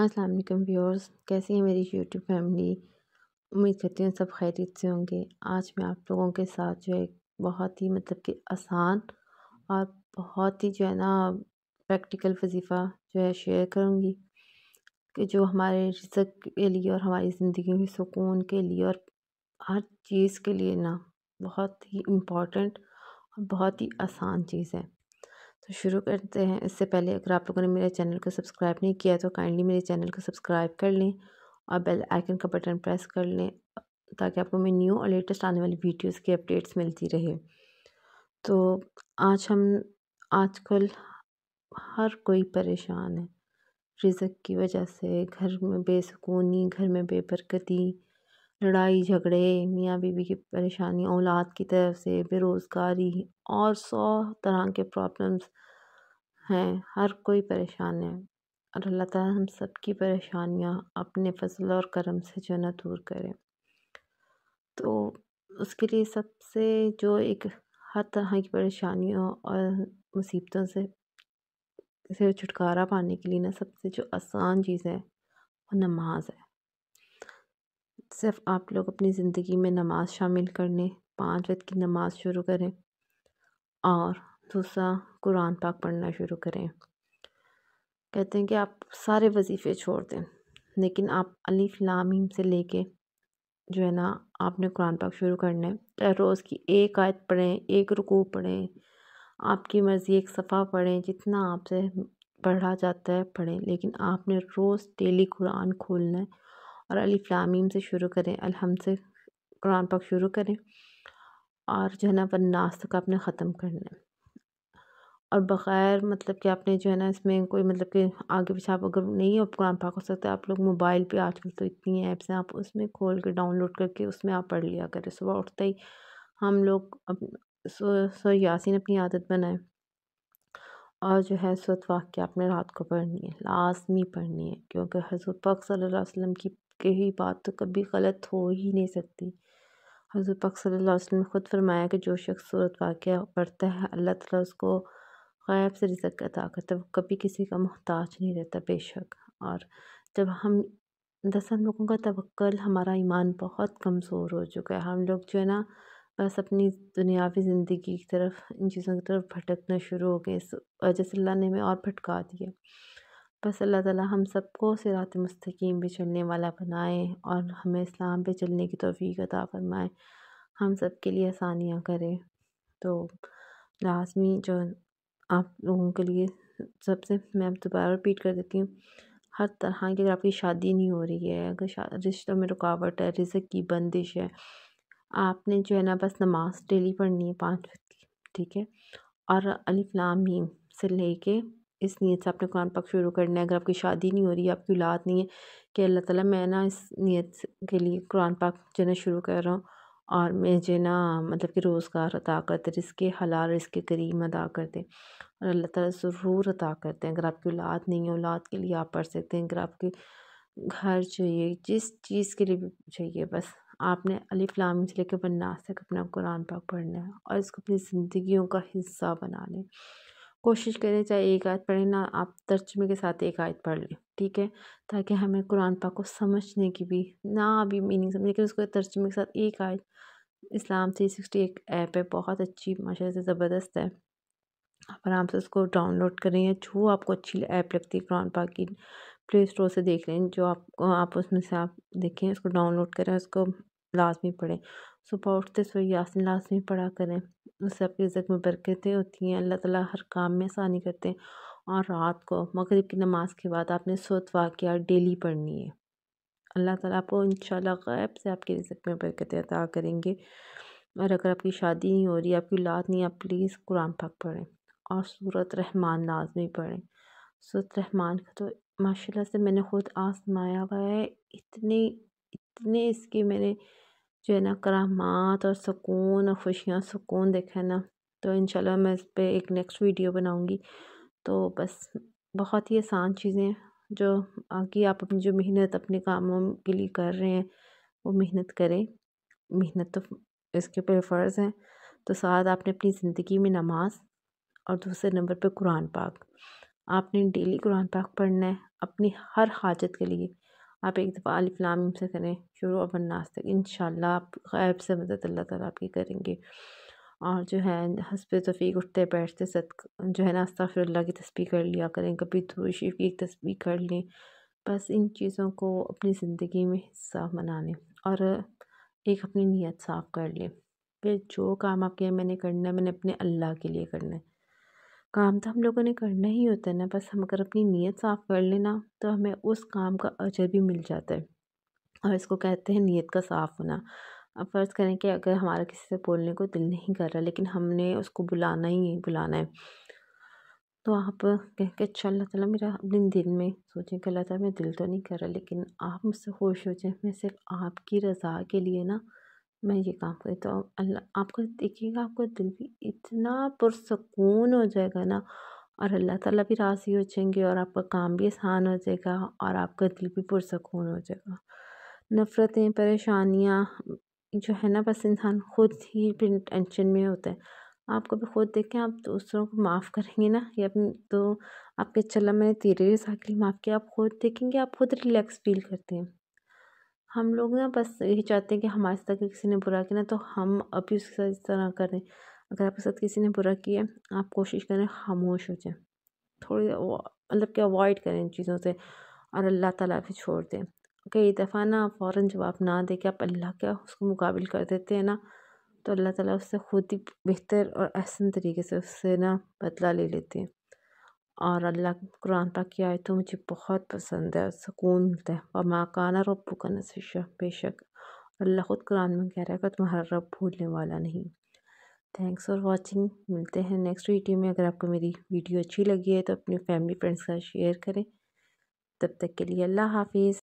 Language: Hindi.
अस्सलाम वालेकुम व्यूअर्स कैसे हैं मेरी यूट्यूब फैमिली उम्मीद करती हूँ सब खैरियत से होंगे आज मैं आप लोगों के साथ जो है बहुत ही मतलब कि आसान और बहुत ही जो है ना प्रैक्टिकल वजीफ़ा जो है शेयर करूँगी कि जो हमारे रिजक के लिए और हमारी ज़िंदगी के सुकून के लिए और हर चीज़ के लिए ना बहुत ही इम्पॉर्टेंट और बहुत ही आसान चीज़ है तो शुरू करते हैं इससे पहले अगर आप लोगों ने मेरे चैनल को सब्सक्राइब नहीं किया तो काइंडली मेरे चैनल को सब्सक्राइब कर लें और बेल आइकन का बटन प्रेस कर लें ताकि आपको मैं न्यू और लेटेस्ट आने वाली वीडियोस की अपडेट्स मिलती रहे तो आज हम आजकल हर कोई परेशान है रिज़क की वजह से घर में बेसकूनी घर में बेबरकती लड़ाई झगड़े मियाँ बीवी की परेशानी औलाद की तरफ से बेरोज़गारी और सौ तरह के प्रॉब्लम्स हैं हर कोई परेशान है और अल्लाह ताला हम सब की परेशानियाँ अपने फसल और करम से जो ना दूर करें तो उसके लिए सबसे जो एक हर तरह की परेशानियों और मुसीबतों से से छुटकारा पाने के लिए ना सबसे जो आसान चीज़ है वो नमाज है सिर्फ आप लोग अपनी ज़िंदगी में नमाज शामिल कर लें पाँच वक्त की नमाज शुरू करें और दूसरा कुरान पाक पढ़ना शुरू करें कहते हैं कि आप सारे वजीफ़े छोड़ दें लेकिन आप अली लामीम से लेके जो है ना आपने कुरान पाक शुरू करना है रोज़ की एक आयत पढ़ें एक रुकू पढ़ें आपकी मर्ज़ी एक सफ़ा पढ़ें जितना आपसे पढ़ा जाता है पढ़ें लेकिन आपने रोज़ डेली कुरान खोलना है और अलिफ से शुरू करें अलहम से कुरान पाक शुरू करें और जो है ना वन्नास तक आपने ख़त्म करना है और बग़ैर मतलब कि आपने जो है ना इसमें कोई मतलब कि आगे पीछे आप अगर नहीं आप कुरान पाक हो सकता आप लोग मोबाइल पे आजकल तो इतनी ऐप्स हैं आप उसमें खोल के डाउनलोड करके उसमें आप पढ़ लिया करें सुबह उठते ही हम लोग अप सो, सो अपनी आदत बनाए और जो है सूरत वाक्य आपने रात को पढ़नी है लाजमी पढ़नी है क्योंकि हजूर पाक सल्लल्लाहु अलैहि वसल्लम की के ही बात तो कभी गलत हो ही नहीं सकती हजूर पाक सल्लल्लाहु ने ख़ुद फरमाया कि जो शख्स सूरत वाक़ पढ़ता है अल्लाह ताला उसको गायब से रिजक अदा करता है वो कभी किसी का मोहताज नहीं रहता बेशक और जब हम दस हम लोगों का तवक्ल हमारा ईमान बहुत कमज़ोर हो चुका है हम लोग जो है ना बस अपनी दुनियावी ज़िंदगी की तरफ इन चीज़ों की तरफ भटकना शुरू हो गए इस वजह से अल्लाह ने हमें और भटका दिया बस अल्लाह ताला हम सबको सिरात मुस्तकीम पे चलने वाला बनाए और हमें इस्लाम पे चलने की तौफीक अता फरमाए हम सब के लिए आसानियाँ करें तो लाजमी जो आप लोगों के लिए सबसे मैं अब दोबारा रिपीट कर देती हूँ हर तरह की अगर आपकी शादी नहीं हो रही है अगर रिश्तों में रुकावट है रिजक की बंदिश है आपने जो है ना बस नमाज डेली पढ़नी है पाँच वक्त की ठीक है और अलिफ्लामी से लेके इस नीयत से आपने कुरान पाक शुरू करना है अगर आपकी शादी नहीं हो रही आपकी औलाद नहीं है कि अल्लाह ताला मैं ना इस नीयत के लिए कुरान पाक जो शुरू कर रहा हूँ और जो ना मतलब कि रोज़गार अदा करते रिस्के हलाल रिस्के करीम अदा करते और अल्लाह ताला ज़रूर अदा करते हैं अगर आपकी औलाद नहीं है औलाद के लिए आप पढ़ सकते हैं अगर आपके घर चाहिए जिस चीज़ के लिए भी चाहिए बस आपने अली फ्लाम से लेकर बन्नास तक अपना कुरान पाक पढ़ना है और इसको अपनी ज़िंदगियों का हिस्सा बना लें कोशिश करें चाहे एक आयत पढ़ें ना आप तर्जमे के साथ एक आयत पढ़ लें ठीक है ताकि हमें कुरान पाक को समझने की भी ना अभी मीनिंग समझ लेकिन उसको तर्जमे के साथ एक आयत इस्लाम थ्री सिक्सटी एक ऐप है बहुत अच्छी माशा से ज़बरदस्त है आप आराम से उसको डाउनलोड करें या जो आपको अच्छी ऐप लगती है कुरान पाक की प्ले स्टोर से देख लें जो आप आप उसमें से आप देखें उसको डाउनलोड करें उसको लाजमी पढ़ें सुबह उठते सोई यासिन लाजमी पढ़ा करें सबकी इज़्ज़त में बरकतें होती हैं अल्लाह ताला हर काम में आसानी करते हैं और रात को मगरिब की नमाज़ के बाद आपने सूरत वाक़ डेली पढ़नी है अल्लाह ताला आपको इंशाल्लाह गैब से आपके रिजक में बरकतें अदा करेंगे और अगर आपकी शादी नहीं हो रही आपकी लाद नहीं आप प्लीज़ कुरान पाक पढ़ें और सूरत रहमान लाजमी पढ़ें सूरत रहमान का तो माशाल्लाह से मैंने ख़ुद आसमाया हुआ है इतने इतने इसके मैंने जो है ना करामात और सुकून और खुशियाँ सुकून देखे ना तो इन मैं इस पर एक नेक्स्ट वीडियो बनाऊँगी तो बस बहुत ही आसान चीज़ें जो आगे आप अपनी जो मेहनत अपने कामों के लिए कर रहे हैं वो मेहनत करें मेहनत तो इसके ऊपर फ़र्ज़ है तो साथ आपने अपनी ज़िंदगी में नमाज और दूसरे नंबर पर कुरान पाक आपने डेली कुरान पाक पढ़ना है अपनी हर हाजत के लिए आप एक दफ़ा अलफ़लाम से करें शुरू और वन्नास तक इन आप गैब से मदद अल्लाह ताला आपकी करेंगे और जो है हंसब तफ़ीक उठते बैठते सद जो है नास्ता फिर अल्लाह की तस्वीर कर लिया करें कभी दुरुशीफ की एक तस्वीर कर लें बस इन चीज़ों को अपनी ज़िंदगी में हिस्सा बना लें और एक अपनी नीयत साफ़ कर लें फिर जो काम आपके मैंने करना है मैंने अपने अल्लाह के लिए करना है काम तो हम लोगों ने करना ही होता है ना बस हम अगर अपनी नीयत साफ़ कर लेना तो हमें उस काम का अजर भी मिल जाता है और इसको कहते हैं नीयत का साफ़ होना अब फ़र्ज़ करें कि अगर हमारा किसी से बोलने को दिल नहीं कर रहा लेकिन हमने उसको बुलाना ही है बुलाना है तो आप कह के अच्छा अल्लाह ताला मेरा अपने दिल में सोचें कि अल्लाह ताला मेरा दिल तो नहीं कर रहा लेकिन आप मुझसे खुश हो जाए मैं सिर्फ आपकी रज़ा के लिए ना मैं ये काम करी तो अल्लाह आपको देखिएगा आपका दिल भी इतना पुरसकून हो जाएगा ना और अल्लाह ताला भी राज़ी हो जाएंगे और आपका काम भी आसान हो जाएगा और आपका दिल भी पुरसकून हो जाएगा नफ़रतें परेशानियाँ जो है ना बस इंसान खुद ही फिर टेंशन में होता है आपको भी खुद देखें आप दूसरों को माफ़ करेंगे ना या तो आपके चला मैंने तेरे साथ माफ़ किया आप खुद देखेंगे आप खुद रिलैक्स फील करते हैं हम लोग ना बस यही चाहते हैं कि हमारे साथ अगर किसी ने बुरा किया ना तो हम अभी उसके साथ इस तरह करें अगर आपके साथ किसी ने बुरा किया आप कोशिश करें खामोश हो जाएं थोड़ी मतलब कि अवॉइड करें इन चीज़ों से और अल्लाह ताला भी छोड़ दें कई दफ़ा ना फ़ौर जवाब ना दे के आप अल्लाह का उसको मुकाबिल कर देते हैं ना तो अल्लाह ताला उससे ख़ुद ही बेहतर और आसान तरीके से उससे ना बदला ले लेते हैं और अल्लाह के कुरान पाक की तो मुझे बहुत पसंद है सुकून मिलता है और माँ काना रब्बू का नसीशा बेशक अल्लाह ख़ुद कुरान में कह रहा है कि तुम्हारा रब भूलने वाला नहीं थैंक्स फॉर वाचिंग मिलते हैं नेक्स्ट वीडियो में अगर आपको मेरी वीडियो अच्छी लगी है तो अपनी फैमिली फ्रेंड्स के साथ शेयर करें तब तक के लिए अल्लाह हाफिज़